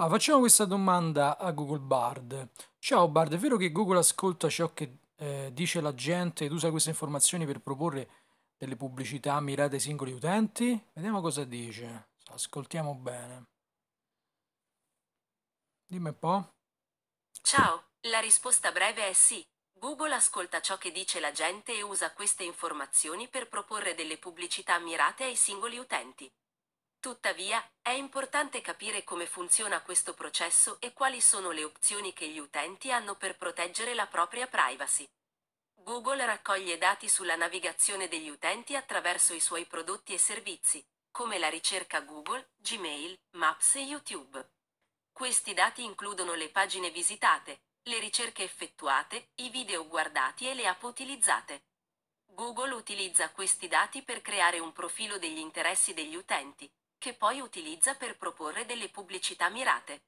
Allora, ah, facciamo questa domanda a Google Bard. Ciao Bard, è vero che Google ascolta ciò che eh, dice la gente ed usa queste informazioni per proporre delle pubblicità mirate ai singoli utenti? Vediamo cosa dice. Ascoltiamo bene. Dimmi un po'. Ciao, la risposta breve è sì. Google ascolta ciò che dice la gente e usa queste informazioni per proporre delle pubblicità mirate ai singoli utenti. Tuttavia, è importante capire come funziona questo processo e quali sono le opzioni che gli utenti hanno per proteggere la propria privacy. Google raccoglie dati sulla navigazione degli utenti attraverso i suoi prodotti e servizi, come la ricerca Google, Gmail, Maps e YouTube. Questi dati includono le pagine visitate, le ricerche effettuate, i video guardati e le app utilizzate. Google utilizza questi dati per creare un profilo degli interessi degli utenti, che poi utilizza per proporre delle pubblicità mirate.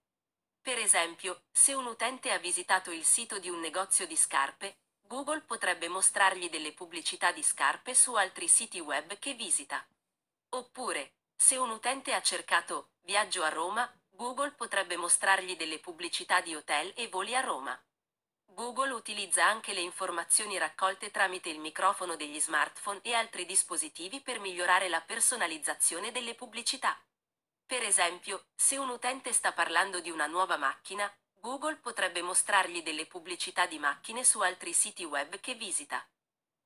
Per esempio, se un utente ha visitato il sito di un negozio di scarpe, Google potrebbe mostrargli delle pubblicità di scarpe su altri siti web che visita. Oppure, se un utente ha cercato viaggio a Roma, Google potrebbe mostrargli delle pubblicità di hotel e voli a Roma. Google utilizza anche le informazioni raccolte tramite il microfono degli smartphone e altri dispositivi per migliorare la personalizzazione delle pubblicità. Per esempio, se un utente sta parlando di una nuova macchina, Google potrebbe mostrargli delle pubblicità di macchine su altri siti web che visita.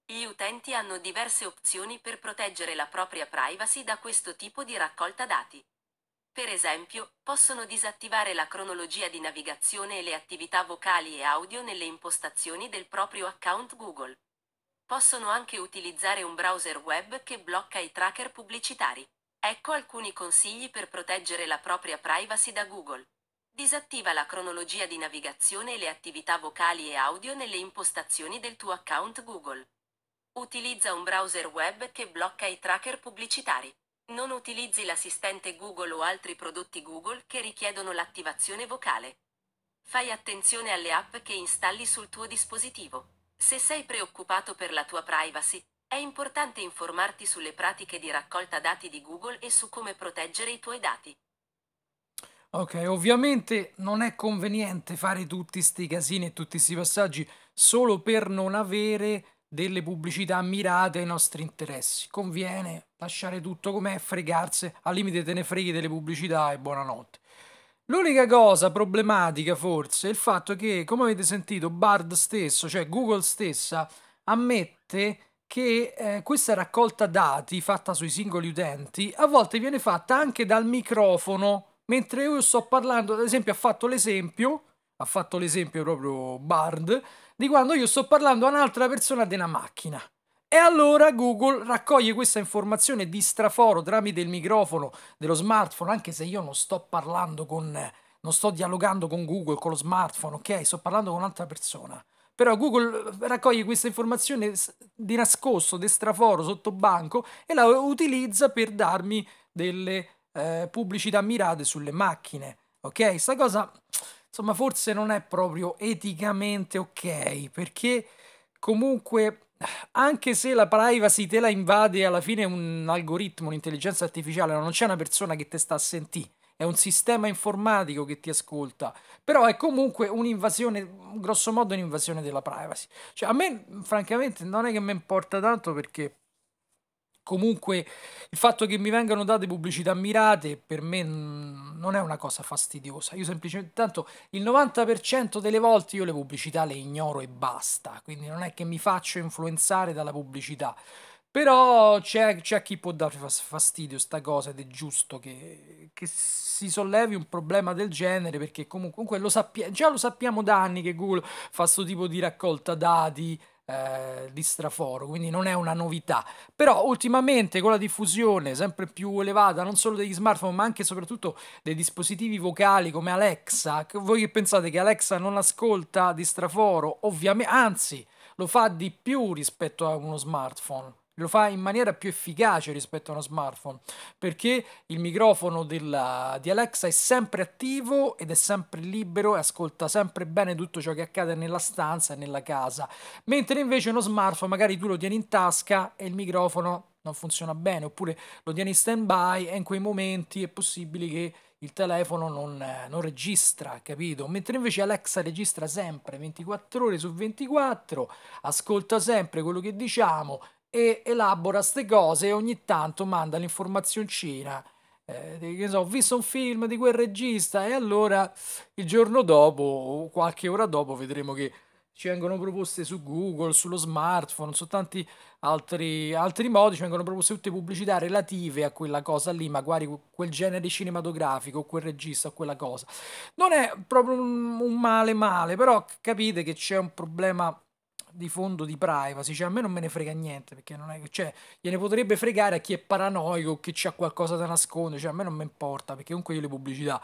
Gli utenti hanno diverse opzioni per proteggere la propria privacy da questo tipo di raccolta dati. Per esempio, possono disattivare la cronologia di navigazione e le attività vocali e audio nelle impostazioni del proprio account Google. Possono anche utilizzare un browser web che blocca i tracker pubblicitari. Ecco alcuni consigli per proteggere la propria privacy da Google. Disattiva la cronologia di navigazione e le attività vocali e audio nelle impostazioni del tuo account Google. Utilizza un browser web che blocca i tracker pubblicitari. Non utilizzi l'assistente Google o altri prodotti Google che richiedono l'attivazione vocale. Fai attenzione alle app che installi sul tuo dispositivo. Se sei preoccupato per la tua privacy, è importante informarti sulle pratiche di raccolta dati di Google e su come proteggere i tuoi dati. Ok, ovviamente non è conveniente fare tutti questi casini e tutti questi passaggi solo per non avere delle pubblicità mirate ai nostri interessi. Conviene lasciare tutto com'è, fregarsi, al limite te ne freghi delle pubblicità e buonanotte. L'unica cosa problematica forse è il fatto che, come avete sentito, Bard stesso, cioè Google stessa, ammette che eh, questa raccolta dati fatta sui singoli utenti a volte viene fatta anche dal microfono, mentre io sto parlando, ad esempio ha fatto l'esempio ha fatto l'esempio proprio Bard, di quando io sto parlando a un'altra persona di una macchina. E allora Google raccoglie questa informazione di straforo tramite il microfono dello smartphone, anche se io non sto parlando con, non sto dialogando con Google, con lo smartphone, ok? Sto parlando con un'altra persona. Però Google eh, raccoglie questa informazione di nascosto, di straforo, sotto banco e la utilizza per darmi delle eh, pubblicità mirate sulle macchine, ok? Questa cosa insomma, forse non è proprio eticamente ok, perché comunque anche se la privacy te la invade alla fine un algoritmo, un'intelligenza artificiale, non c'è una persona che te sta a sentire, è un sistema informatico che ti ascolta, però è comunque un'invasione, grosso modo un'invasione della privacy. Cioè, a me francamente non è che mi importa tanto perché comunque il fatto che mi vengano date pubblicità mirate per me non è una cosa fastidiosa. Io semplicemente, tanto il 90% delle volte io le pubblicità le ignoro e basta, quindi non è che mi faccio influenzare dalla pubblicità. Però c'è, chi può darci fastidio sta cosa ed è giusto che, che, si sollevi un problema del genere perché comunque, comunque lo sappia, già lo sappiamo da anni che Google fa questo tipo di raccolta dati eh, di straforo, quindi non è una novità. Però ultimamente con la diffusione sempre più elevata non solo degli smartphone ma anche e soprattutto dei dispositivi vocali come Alexa, voi che pensate che Alexa non ascolta di straforo? Ovviamente, anzi lo fa di più rispetto a uno smartphone lo fa in maniera più efficace rispetto a uno smartphone perché il microfono della, di Alexa è sempre attivo ed è sempre libero e ascolta sempre bene tutto ciò che accade nella stanza e nella casa mentre invece uno smartphone magari tu lo tieni in tasca e il microfono non funziona bene oppure lo tieni in stand by e in quei momenti è possibile che il telefono non, non, registra, capito? Mentre invece Alexa registra sempre 24 ore su 24, ascolta sempre quello che diciamo, e elabora queste cose e ogni tanto manda l'informazioncina. Eh, che so, ho visto un film di quel regista e allora il giorno dopo o qualche ora dopo vedremo che ci vengono proposte su Google, sullo smartphone, su tanti altri, altri, modi, ci vengono proposte tutte pubblicità relative a quella cosa lì, magari quel genere cinematografico, quel regista, quella cosa. Non è proprio un, un male male, però capite che c'è un problema di fondo di privacy, cioè a me non me ne frega niente, perché non è che, cioè, gliene potrebbe fregare a chi è paranoico o chi ha qualcosa da nascondere, cioè a me non mi importa, perché comunque io le pubblicità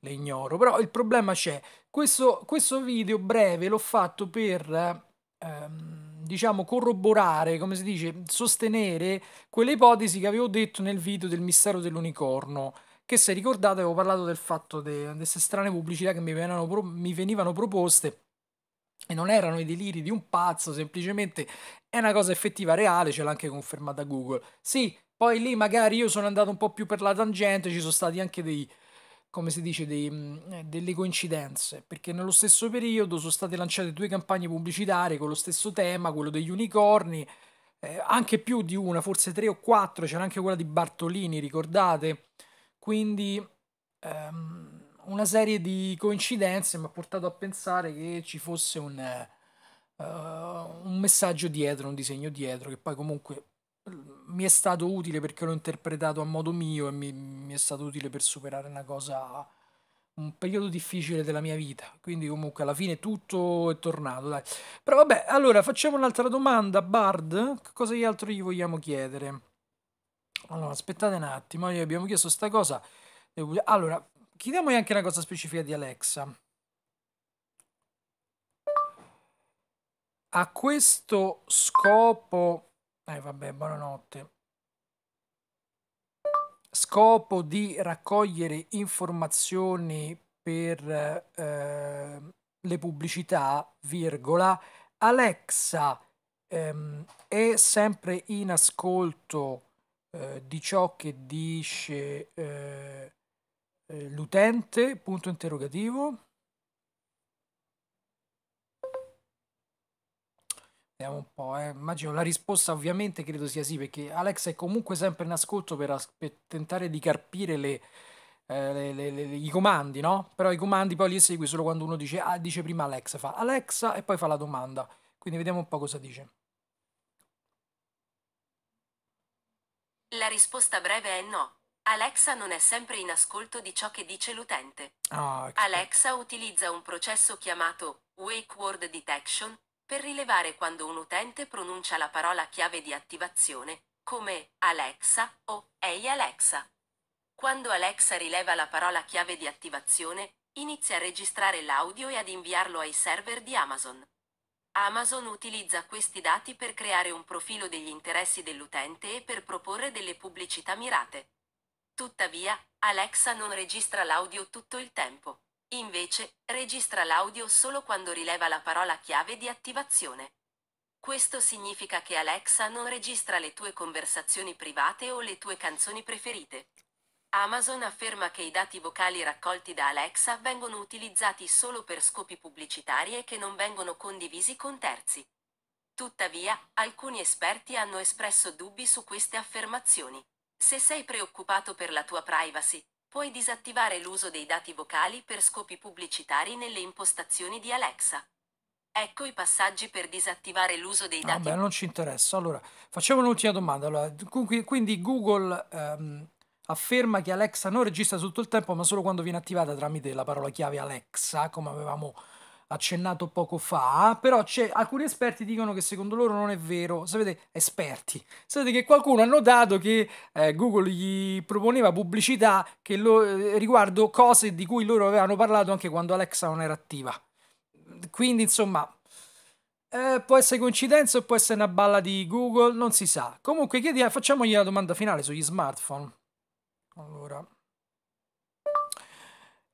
le ignoro, però il problema c'è, questo, questo video breve l'ho fatto per... Ehm, diciamo, corroborare, come si dice, sostenere quelle ipotesi che avevo detto nel video del mistero dell'unicorno. Che se ricordate avevo parlato del fatto di de, queste strane pubblicità che mi venivano, mi venivano proposte e non erano i deliri di un pazzo, semplicemente è una cosa effettiva, reale, ce l'ha anche confermata Google. Sì, poi lì magari io sono andato un po' più per la tangente, ci sono stati anche dei, come si dice, dei, mm, eh, delle coincidenze, perché nello stesso periodo sono state lanciate due campagne pubblicitarie con lo stesso tema, quello degli unicorni, eh, anche più di una, forse tre o quattro, c'era anche quella di Bartolini, ricordate? Quindi... Ehm, una serie di coincidenze mi ha portato a pensare che ci fosse un, uh, un messaggio dietro, un disegno dietro, che poi comunque eh, mi è stato utile perché l'ho interpretato a modo mio e mi, mi, è stato utile per superare una cosa, un periodo difficile della mia vita. Quindi comunque alla fine tutto è tornato, dai. Però vabbè, allora facciamo un'altra domanda, Bard, cosa gli altro gli vogliamo chiedere? Allora, aspettate un attimo, gli eh, abbiamo chiesto questa cosa. Allora, chiediamogli anche una cosa specifica di Alexa. A questo scopo, eh vabbè, buonanotte. Scopo di raccogliere informazioni per eh, le pubblicità, virgola, Alexa ehm, è sempre in ascolto eh, di ciò che dice eh, eh, l'utente, punto interrogativo. Vediamo un po', eh. immagino la risposta ovviamente credo sia sì, perché Alex è comunque sempre in ascolto per, as per tentare di carpire le, eh, le, le, i comandi, no? Però i comandi poi li esegui solo quando uno dice, ah, dice prima Alex, fa Alexa e poi fa la domanda. Quindi vediamo un po' cosa dice. La risposta breve è no. Alexa non è sempre in ascolto di ciò che dice l'utente. Oh, Alexa utilizza un processo chiamato Wake Word Detection per rilevare quando un utente pronuncia la parola chiave di attivazione, come Alexa o Ehi Alexa. Quando Alexa rileva la parola chiave di attivazione, inizia a registrare l'audio e ad inviarlo ai server di Amazon. Amazon utilizza questi dati per creare un profilo degli interessi dell'utente e per proporre delle pubblicità mirate. Tuttavia, Alexa non registra l'audio tutto il tempo. Invece, registra l'audio solo quando rileva la parola chiave di attivazione. Questo significa che Alexa non registra le tue conversazioni private o le tue canzoni preferite. Amazon afferma che i dati vocali raccolti da Alexa vengono utilizzati solo per scopi pubblicitari e che non vengono condivisi con terzi. Tuttavia, alcuni esperti hanno espresso dubbi su queste affermazioni. Se sei preoccupato per la tua privacy, puoi disattivare l'uso dei dati vocali per scopi pubblicitari nelle impostazioni di Alexa. Ecco i passaggi per disattivare l'uso dei ah, dati. Vabbè, non ci interessa. Allora, facciamo un'ultima domanda. Allora, quindi Google ehm, afferma che Alexa non registra tutto il tempo, ma solo quando viene attivata tramite la parola chiave Alexa, come avevamo accennato poco fa, però alcuni esperti dicono che secondo loro non è vero, sapete, esperti, sapete che qualcuno ha notato che eh, Google gli proponeva pubblicità lo, eh, riguardo cose di cui loro avevano parlato anche quando Alexa non era attiva. Quindi, insomma, eh, può essere coincidenza o può essere una balla di Google, non si sa. Comunque, chiediamo, facciamogli la domanda finale sugli smartphone. Allora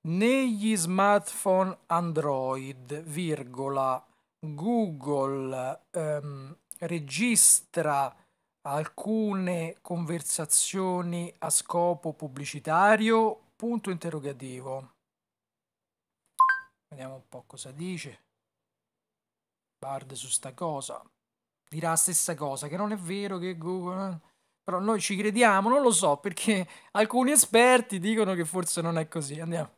negli smartphone Android, virgola, Google ehm, registra alcune conversazioni a scopo pubblicitario? Punto interrogativo. Vediamo un po' cosa dice. Bard su sta cosa. Dirà la stessa cosa, che non è vero che Google... Eh? Però noi ci crediamo, non lo so, perché alcuni esperti dicono che forse non è così. Andiamo.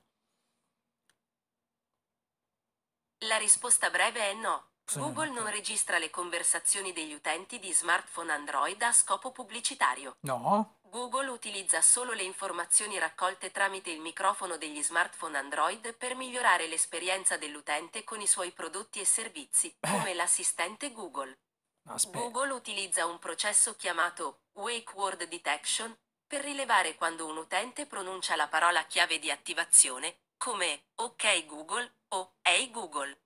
La risposta breve è no. Google non registra le conversazioni degli utenti di smartphone Android a scopo pubblicitario. No. Google utilizza solo le informazioni raccolte tramite il microfono degli smartphone Android per migliorare l'esperienza dell'utente con i suoi prodotti e servizi, eh. come l'assistente Google. Aspetta. Google utilizza un processo chiamato Wake Word Detection per rilevare quando un utente pronuncia la parola chiave di attivazione come ok Google o hey Google.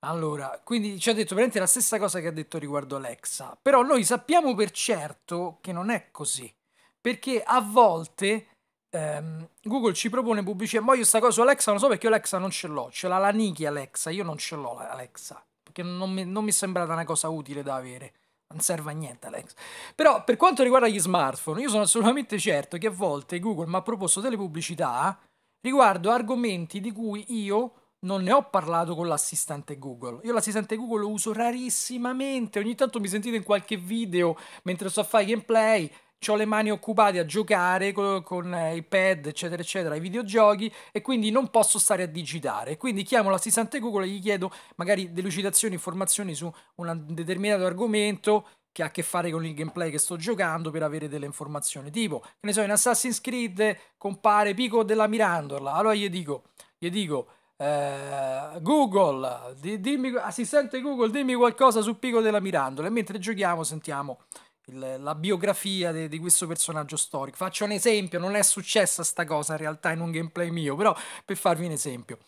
Allora, quindi ci ha detto veramente la stessa cosa che ha detto riguardo Alexa, però noi sappiamo per certo che non è così, perché a volte ehm, Google ci propone pubblicità, ma io sta cosa su Alexa non so perché Alexa non ce l'ho, ce l'ha la Niki Alexa, io non ce l'ho Alexa, perché non mi, non mi è sembrata una cosa utile da avere, non serve a niente Alexa. Però per quanto riguarda gli smartphone, io sono assolutamente certo che a volte Google mi ha proposto delle pubblicità riguardo argomenti di cui io non ne ho parlato con l'assistente Google. Io l'assistente Google lo uso rarissimamente, ogni tanto mi sentite in qualche video mentre sto a fare gameplay, ho le mani occupate a giocare con, con eh, i pad, eccetera, eccetera, ai videogiochi e quindi non posso stare a digitare. Quindi chiamo l'assistente Google e gli chiedo magari delucidazioni, informazioni su un determinato argomento che ha a che fare con il gameplay che sto giocando per avere delle informazioni. Tipo, che ne so, in Assassin's Creed compare Pico della Mirandola. Allora gli dico, gli dico eh, Google, di, dimmi, assistente Google, dimmi qualcosa su Pico della Mirandola. E mentre giochiamo sentiamo il, la biografia de, di questo personaggio storico. Faccio un esempio, non è successa sta cosa in realtà in un gameplay mio, però per farvi un esempio.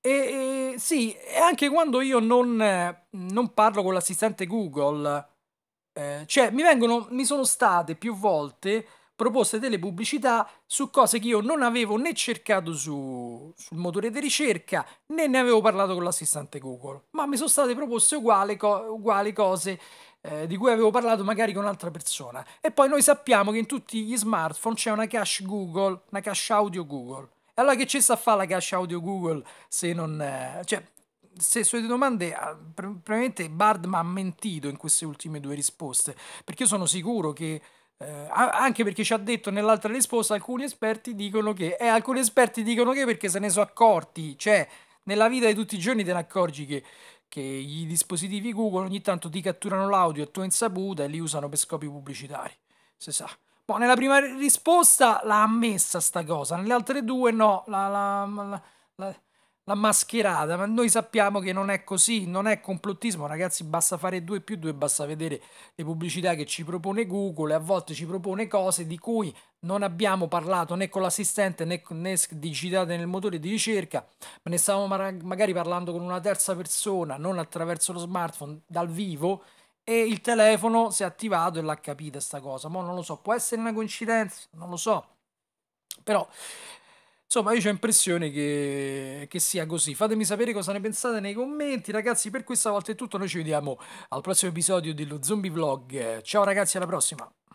E, e sì, e anche quando io non, non parlo con l'assistente Google eh, cioè, mi, vengono, mi sono state più volte proposte delle pubblicità su cose che io non avevo né cercato su, sul motore di ricerca né ne avevo parlato con l'assistente Google, ma mi sono state proposte uguali, co uguali cose eh, di cui avevo parlato magari con un'altra persona. E poi noi sappiamo che in tutti gli smartphone c'è una cache Google, una cache audio Google. E allora che ci sta a fare la cache audio Google se non... Eh, cioè, se sulle domande, ah, probabilmente Bard mi ha mentito in queste ultime due risposte, perché io sono sicuro che eh, anche perché ci ha detto nell'altra risposta alcuni esperti dicono che e eh, alcuni esperti dicono che perché se ne sono accorti, cioè nella vita di tutti i giorni te ne accorgi che che i dispositivi Google ogni tanto ti catturano l'audio a tua insaputa e li usano per scopi pubblicitari, si sa. Poi nella prima risposta l'ha ammessa sta cosa, nelle altre due no, la, la, la, la mascherata, ma noi sappiamo che non è così, non è complottismo, ragazzi, basta fare 2 più 2, basta vedere le pubblicità che ci propone Google, a volte ci propone cose di cui non abbiamo parlato né con l'assistente né, né digitate nel motore di ricerca, ma ne stavamo magari parlando con una terza persona, non attraverso lo smartphone, dal vivo, e il telefono si è attivato e l'ha capita sta cosa, ma non lo so, può essere una coincidenza, non lo so, però... Insomma, io ho impressione che, che, sia così. Fatemi sapere cosa ne pensate nei commenti. Ragazzi, per questa volta è tutto. Noi ci vediamo al prossimo episodio dello Zombie Vlog. Ciao ragazzi, alla prossima!